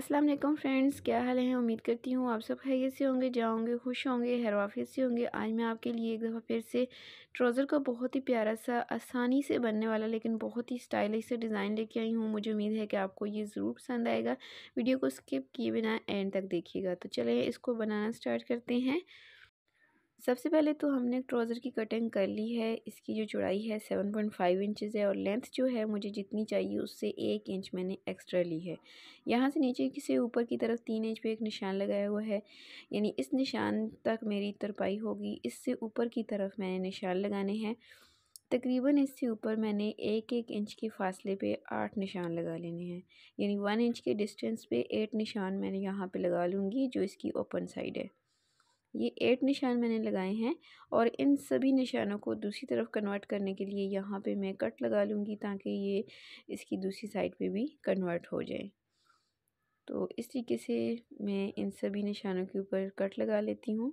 अस्सलाम वालेकुम फ्रेंड्स क्या हाल है उम्मीद करती हूँ आप सब खैरियत से होंगे जाओगे खुश होंगे हरवाफियत से होंगे आज मैं आपके लिए एक दफ़ा फिर से ट्राउज़र का बहुत ही प्यारा सा आसानी से बनने वाला लेकिन बहुत ही स्टाइलिश से डिज़ाइन लेके आई हूँ मुझे उम्मीद है कि आपको ये ज़रूर पसंद आएगा वीडियो को स्किप किए बिना एंड तक देखिएगा तो चले इसको बनाना स्टार्ट करते हैं सबसे पहले तो हमने ट्राउज़र की कटिंग कर ली है इसकी जो चौड़ाई है सेवन पॉइंट फाइव इंचज़ है और लेंथ जो है मुझे जितनी चाहिए उससे एक इंच मैंने एक्स्ट्रा ली है यहाँ से नीचे से ऊपर की तरफ तीन इंच पे एक निशान लगाया हुआ है यानी इस निशान तक मेरी तरपाई होगी इससे ऊपर की तरफ मैंने निशान लगाने हैं तकरीबन इससे ऊपर मैंने एक एक इंच के फासले पे आठ निशान लगा लेने हैं यानी वन इंच के डिस्टेंस पे एट निशान मैंने यहाँ पे लगा लूँगी जो इसकी ओपन साइड है ये एट निशान मैंने लगाए हैं और इन सभी निशानों को दूसरी तरफ कन्वर्ट करने के लिए यहाँ पे मैं कट लगा लूँगी ताकि ये इसकी दूसरी साइड पे भी कन्वर्ट हो जाए तो इस तरीके से मैं इन सभी निशानों के ऊपर कट लगा लेती हूँ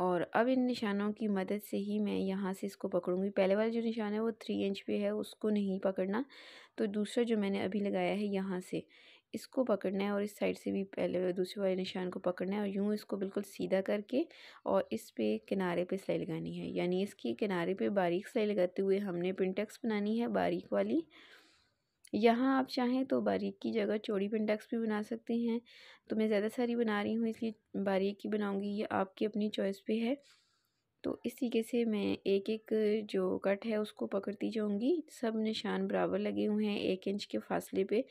और अब इन निशानों की मदद से ही मैं यहाँ से इसको पकड़ूँगी पहले वाला जो निशान है वो थ्री इंच पे है उसको नहीं पकड़ना तो दूसरा जो मैंने अभी लगाया है यहाँ से इसको पकड़ना है और इस साइड से भी पहले दूसरे वाले निशान को पकड़ना है और यूँ इसको बिल्कुल सीधा करके और इस पे किनारे पे सिलाई लगानी है यानी इसके किनारे पे बारीक सिलाई लगाते हुए हमने पिनटेक्स बनानी है बारीक वाली यहाँ आप चाहें तो बारीक की जगह चौड़ी पिनटेक्स भी बना सकते हैं तो मैं ज़्यादा सारी बना रही हूँ इसलिए बारीक की बनाऊँगी ये आपकी अपनी चॉइस पर है तो इस तरीके से मैं एक एक जो कट है उसको पकड़ती जाऊँगी सब निशान बराबर लगे हुए हैं एक इंच के फासले पे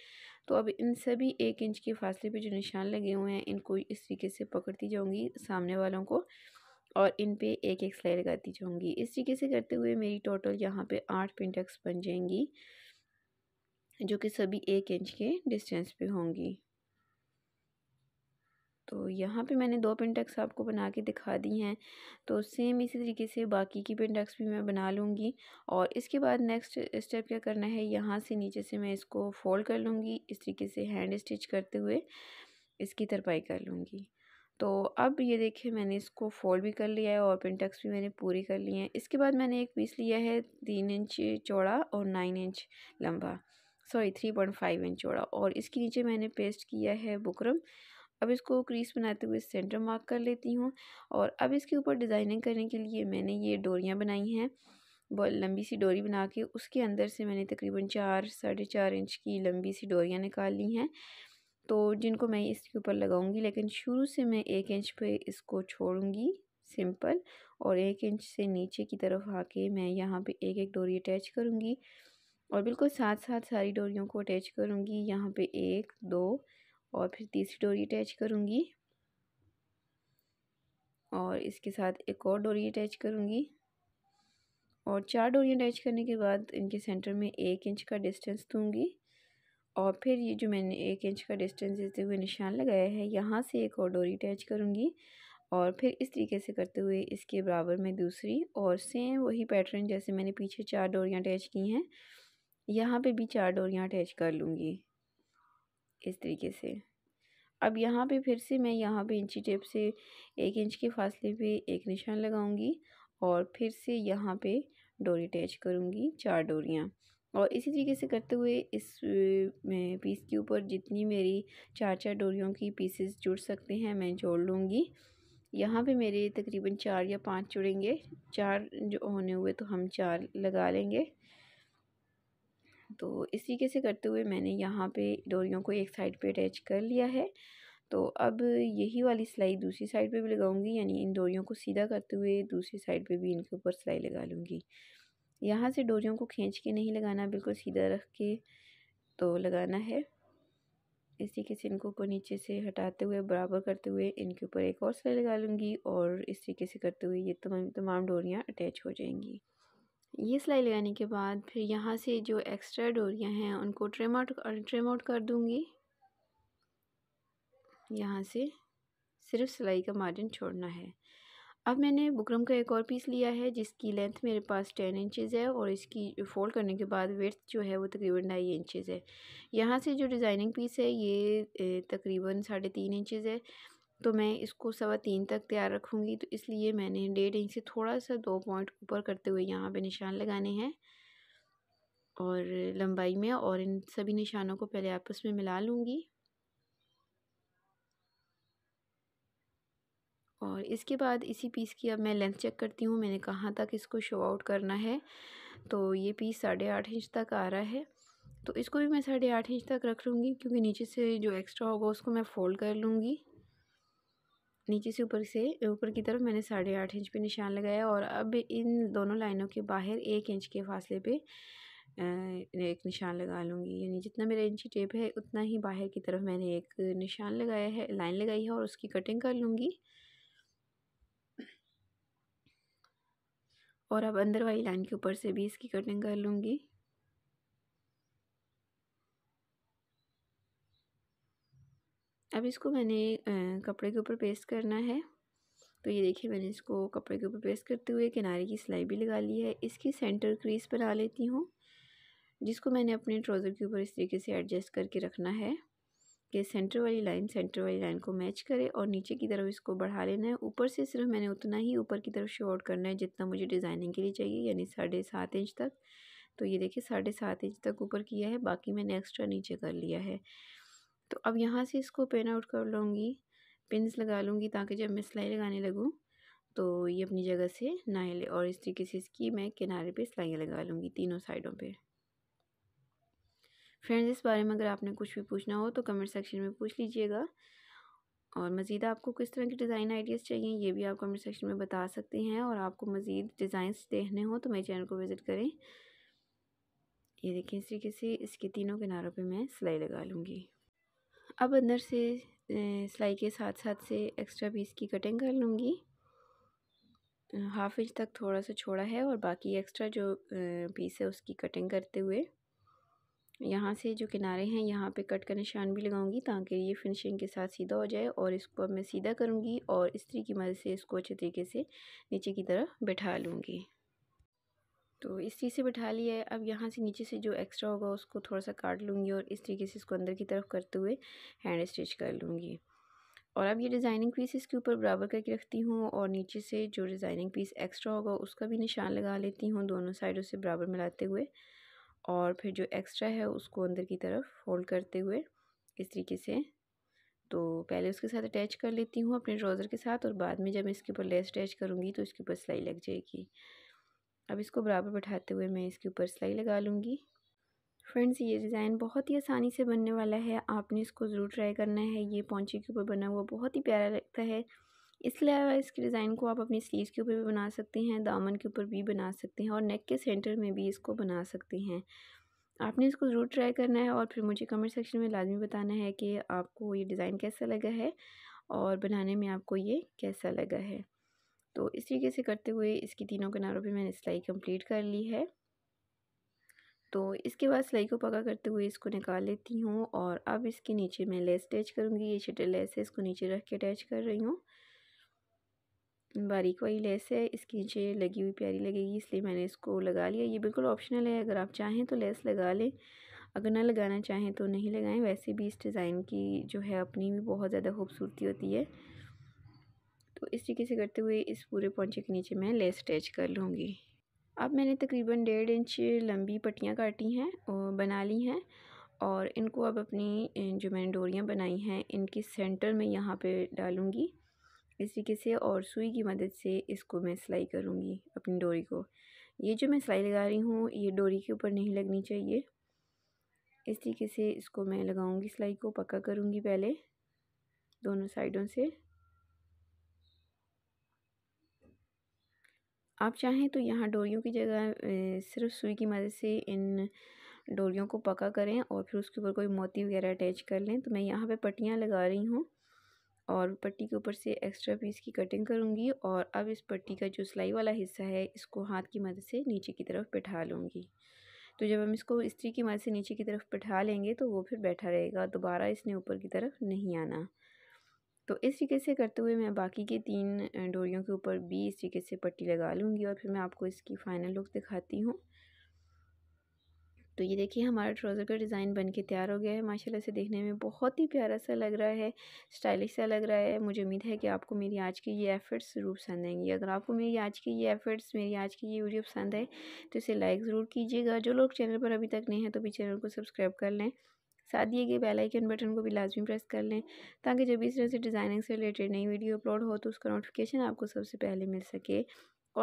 तो अब इन सभी एक इंच के फासले पे जो निशान लगे हुए हैं इनको इस तरीके से पकड़ती जाऊँगी सामने वालों को और इन पे एक एक सिलाई लगाती जाऊँगी इस तरीके से करते हुए मेरी टोटल यहाँ पर आठ पिंटक्स बन जाएंगी जो कि सभी एक इंच के डिस्टेंस पर होंगी तो यहाँ पे मैंने दो पेंटेक्स आपको बना के दिखा दी हैं तो सेम इसी तरीके से बाकी की पेंटेक्स भी मैं बना लूँगी और इसके बाद नेक्स्ट स्टेप क्या करना है यहाँ से नीचे से मैं इसको फोल्ड कर लूँगी इस तरीके से हैंड स्टिच करते हुए इसकी तरपाई कर लूँगी तो अब ये देखिए मैंने इसको फोल्ड भी कर लिया है और पेंटेक्स भी मैंने पूरी कर ली है इसके बाद मैंने एक पीस लिया है तीन इंच चौड़ा और नाइन इंच लंबा sorry three point five inch चौड़ा और इसके नीचे मैंने पेस्ट किया है बुकरम अब इसको क्रीस बनाते हुए सेंटर मार्क कर लेती हूँ और अब इसके ऊपर डिज़ाइनिंग करने के लिए मैंने ये डोरियाँ बनाई हैं बहुत लंबी सी डोरी बना के उसके अंदर से मैंने तकरीबन चार साढ़े चार इंच की लंबी सी डोरियाँ निकाल ली हैं तो जिनको मैं इसके ऊपर लगाऊंगी लेकिन शुरू से मैं एक इंच पे इसको छोड़ूंगी सिंपल और एक इंच से नीचे की तरफ आके मैं यहाँ पे एक एक डोरी अटैच करूँगी और बिल्कुल साथ साथ सारी डोरियों को अटैच करूँगी यहाँ पर एक दो और फिर तीसरी डोरी अटैच करूँगी और इसके साथ एक और डोरी अटैच करूँगी और चार डोरी अटैच करने के बाद इनके सेंटर में एक इंच का डिस्टेंस दूँगी और फिर ये जो मैंने एक इंच का डिस्टेंस देते हुए निशान लगाया है यहाँ से एक और डोरी अटैच करूँगी और फिर इस तरीके से करते हुए इसके बराबर में दूसरी और सेम वही पैटर्न जैसे मैंने पीछे चार डोरियाँ अटैच की हैं यहाँ पे भी चार डोरियाँ अटैच कर लूँगी इस तरीके से अब यहाँ पे फिर से मैं यहाँ पे इंची टेप से एक इंच के फासले पे एक निशान लगाऊंगी और फिर से यहाँ पे डोरी अटैच करूँगी चार डोरियाँ और इसी तरीके से करते हुए इस मैं पीस के ऊपर जितनी मेरी चार चार डोरियों की पीसेस जुड़ सकते हैं मैं जोड़ लूँगी यहाँ पे मेरे तकरीबन चार या पांच जुड़ेंगे चार जो होने हुए तो हम चार लगा लेंगे तो इस तरीके से करते हुए मैंने यहाँ पे डोरियों को एक साइड पे अटैच कर लिया है तो अब यही वाली सिलाई दूसरी साइड पे भी लगाऊंगी यानी इन डोरियों को सीधा करते हुए दूसरी साइड पे भी इनके ऊपर सिलाई लगा लूँगी यहाँ से डोरियों को खींच के नहीं लगाना बिल्कुल सीधा रख के तो लगाना है इस तरीके से इनको ऊपर नीचे से हटाते हुए बराबर करते हुए इनके ऊपर एक और सिलाई लगा लूँगी और इस तरीके से करते हुए ये तमाम तमाम डोरियाँ अटैच हो जाएंगी ये सिलाई लगाने के बाद फिर यहाँ से जो एक्स्ट्रा डोरियाँ हैं उनको ट्रिम आउट ट्रेम आउट कर दूँगी यहाँ से सिर्फ सिलाई का मार्जिन छोड़ना है अब मैंने बुकरम का एक और पीस लिया है जिसकी लेंथ मेरे पास टेन इंचज़ है और इसकी फोल्ड करने के बाद वेथ जो है वो तकरीबन ढाई इंचज़ है यहाँ से जो डिज़ाइनिंग पीस है ये तकरीबन साढ़े तीन इंचज़ है तो मैं इसको सवा तीन तक तैयार रखूँगी तो इसलिए मैंने डेढ़ इंच से थोड़ा सा दो पॉइंट ऊपर करते हुए यहाँ पे निशान लगाने हैं और लंबाई में और इन सभी निशानों को पहले आपस में मिला लूँगी और इसके बाद इसी पीस की अब मैं लेंथ चेक करती हूँ मैंने कहाँ तक इसको शो आउट करना है तो ये पीस साढ़े आठ इंच तक आ रहा है तो इसको भी मैं साढ़े आठ इंच तक रख लूँगी क्योंकि नीचे से जो एक्स्ट्रा होगा उसको मैं फ़ोल्ड कर लूँगी नीचे से ऊपर से ऊपर की तरफ मैंने साढ़े आठ इंच पे निशान लगाया और अब इन दोनों लाइनों के बाहर एक इंच के फासले पे एक निशान लगा लूँगी यानी जितना मेरा इंची टेप है उतना ही बाहर की तरफ मैंने एक निशान लगाया है लाइन लगाई है और उसकी कटिंग कर लूँगी और अब अंदर वाली लाइन के ऊपर से भी इसकी कटिंग कर लूँगी अब इसको मैंने कपड़े के ऊपर पेस्ट करना है तो ये देखिए मैंने इसको कपड़े के ऊपर पेस्ट करते हुए किनारे की सिलाई भी लगा ली है इसकी सेंटर क्रीज पर आ लेती हूँ जिसको मैंने अपने ट्राउज़र के ऊपर इस तरीके से एडजस्ट करके रखना है कि सेंटर वाली लाइन सेंटर वाली लाइन को मैच करे और नीचे की तरफ इसको बढ़ा लेना है ऊपर से सिर्फ मैंने उतना ही ऊपर की तरफ शॉर्ट करना है जितना मुझे डिज़ाइनिंग के लिए चाहिए यानी साढ़े सात इंच तक तो ये देखिए साढ़े सात इंच तक ऊपर किया है बाकी मैंने एक्स्ट्रा नीचे कर लिया है तो अब यहाँ से इसको पेन आउट कर लूँगी पिंस लगा लूँगी ताकि जब मैं सिलाई लगाने लगूँ तो ये अपनी जगह से ना हिले और इस तरीके से इसकी मैं किनारे पे सिलाइयाँ लगा लूँगी तीनों साइडों पे फ्रेंड्स इस बारे में अगर आपने कुछ भी पूछना हो तो कमेंट सेक्शन में पूछ लीजिएगा और मज़ीद आपको किस तरह के डिज़ाइन आइडियाज़ चाहिए ये भी आप कमेंट सेक्शन में बता सकते हैं और आपको मज़ीद डिज़ाइन देखने हों तो मेरे चैनल को विज़िट करें ये देखिए इस तरीके से इसके तीनों किनारों पर मैं सिलाई लगा लूँगी अब अंदर से सिलाई के साथ साथ से एक्स्ट्रा पीस की कटिंग कर लूँगी हाफ इंच तक थोड़ा सा छोड़ा है और बाकी एक्स्ट्रा जो पीस है उसकी कटिंग करते हुए यहाँ से जो किनारे हैं यहाँ पे कट का निशान भी लगाऊंगी ताकि ये फिनिशिंग के साथ सीधा हो जाए और इसको अब मैं सीधा करूँगी और इस्त्री की मदद से इसको अच्छे तरीके से नीचे की तरफ बैठा लूँगी तो इस चीज़ से बैठा लिया है अब यहाँ से नीचे से जो एक्स्ट्रा होगा उसको थोड़ा सा काट लूँगी और इस तरीके से इसको अंदर की तरफ करते हुए हैंड स्टिच कर लूँगी और अब ये डिज़ाइनिंग पीस इसके ऊपर बराबर करके रखती हूँ और नीचे से जो डिज़ाइनिंग पीस एक्स्ट्रा होगा उसका भी निशान लगा लेती हूँ दोनों साइडों से बराबर मिलाते हुए और फिर जो एक्स्ट्रा है उसको अंदर की तरफ फोल्ड करते हुए इस तरीके से तो पहले उसके साथ अटैच कर लेती हूँ अपने ट्राउज़र के साथ और बाद में जब मैं इसके ऊपर लेस अटैच करूँगी तो इसके ऊपर सिलाई लग जाएगी अब इसको बराबर बैठाते हुए मैं इसके ऊपर सिलाई लगा लूँगी फ्रेंड्स ये डिज़ाइन बहुत ही आसानी से बनने वाला है आपने इसको ज़रूर ट्राई करना है ये पौचे के ऊपर बना हुआ बहुत ही प्यारा लगता है इसके अलावा इसके डिज़ाइन को आप अपनी स्लीव के ऊपर भी बना सकते हैं दामन के ऊपर भी बना सकते हैं और नेक के सेंटर में भी इसको बना सकते हैं आपने इसको ज़रूर ट्राई करना है और फिर मुझे कमेंट सेक्शन में लाजमी बताना है कि आपको ये डिज़ाइन कैसा लगा है और बनाने में आपको ये कैसा लगा है तो इस तरीके से करते हुए इसकी तीनों किनारों पे मैंने सिलाई कंप्लीट कर ली है तो इसके बाद सिलाई को पका करते हुए इसको निकाल लेती हूँ और अब इसके नीचे मैं लेस अटैच करूँगी ये छोटे लेस है इसको नीचे रख के अटैच कर रही हूँ बारीक वाली लेस है इसके नीचे लगी हुई प्यारी लगेगी इसलिए मैंने इसको लगा लिया ये बिल्कुल ऑप्शनल है अगर आप चाहें तो लेस लगा लें अगर ना लगाना चाहें तो नहीं लगाएं वैसे भी इस डिज़ाइन की जो है अपनी भी बहुत ज़्यादा खूबसूरती होती है तो इस तरीके से करते हुए इस पूरे पौचे के नीचे मैं लेस अटैच कर लूँगी अब मैंने तकरीबन डेढ़ इंच लंबी पट्टियाँ काटी हैं और बना ली हैं और इनको अब अपनी जो मैंने डोरियाँ बनाई हैं इनके सेंटर में यहाँ पे डालूँगी इस तरीके से और सुई की मदद से इसको मैं सिलाई करूँगी अपनी डोरी को ये जो मैं सिलाई लगा रही हूँ ये डोरी के ऊपर नहीं लगनी चाहिए इस तरीके से इसको मैं लगाऊँगी सिलाई को पक्का करूँगी पहले दोनों साइडों से आप चाहें तो यहाँ डोरियों की जगह सिर्फ सुई की मदद से इन डोरियों को पका करें और फिर उसके ऊपर कोई मोती वगैरह अटैच कर लें तो मैं यहाँ पे पट्टियाँ लगा रही हूँ और पट्टी के ऊपर से एक्स्ट्रा पीस की कटिंग करूँगी और अब इस पट्टी का जो सिलाई वाला हिस्सा है इसको हाथ की मदद से नीचे की तरफ बैठा लूँगी तो जब हम इसको इस्त्री की मदद से नीचे की तरफ बैठा लेंगे तो वो फिर बैठा रहेगा दोबारा इसने ऊपर की तरफ नहीं आना तो इस तरीके से करते हुए मैं बाकी के तीन डोरियों के ऊपर भी इस तरीके से पट्टी लगा लूँगी और फिर मैं आपको इसकी फ़ाइनल लुक दिखाती हूँ तो ये देखिए हमारा ट्राउज़र का डिज़ाइन बन के तैयार हो गया है माशाल्लाह से देखने में बहुत ही प्यारा सा लग रहा है स्टाइलिश सा लग रहा है मुझे उम्मीद है कि आपको मेरी आज की ये एफ़र्ट्स ज़रूर पसंद आएंगी अगर आपको मेरी आज की ये एफ़र्ट्स मेरी आज की ये वीडियो पसंद आए तो इसे लाइक ज़रूर कीजिएगा जो लोग चैनल पर अभी तक नहीं है तो भी चैनल को सब्सक्राइब कर लें साथ दिए गए बेल आइकन बटन को भी लाजमी प्रेस कर लें ताकि जब इस तरह से डिज़ाइनिंग से रिलेटेड नई वीडियो अपलोड हो तो उसका नोटिफिकेशन आपको सबसे पहले मिल सके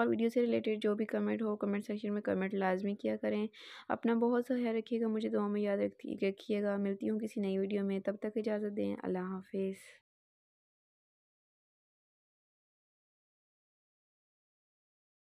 और वीडियो से रिलेटेड जो भी कमेंट हो कमेंट सेक्शन में कमेंट लाजमी किया करें अपना बहुत सा ख्याल रखिएगा मुझे दुआ में याद रखिएगा मिलती हूँ किसी नई वीडियो में तब तक इजाज़त दें अल्लाह हाफिज़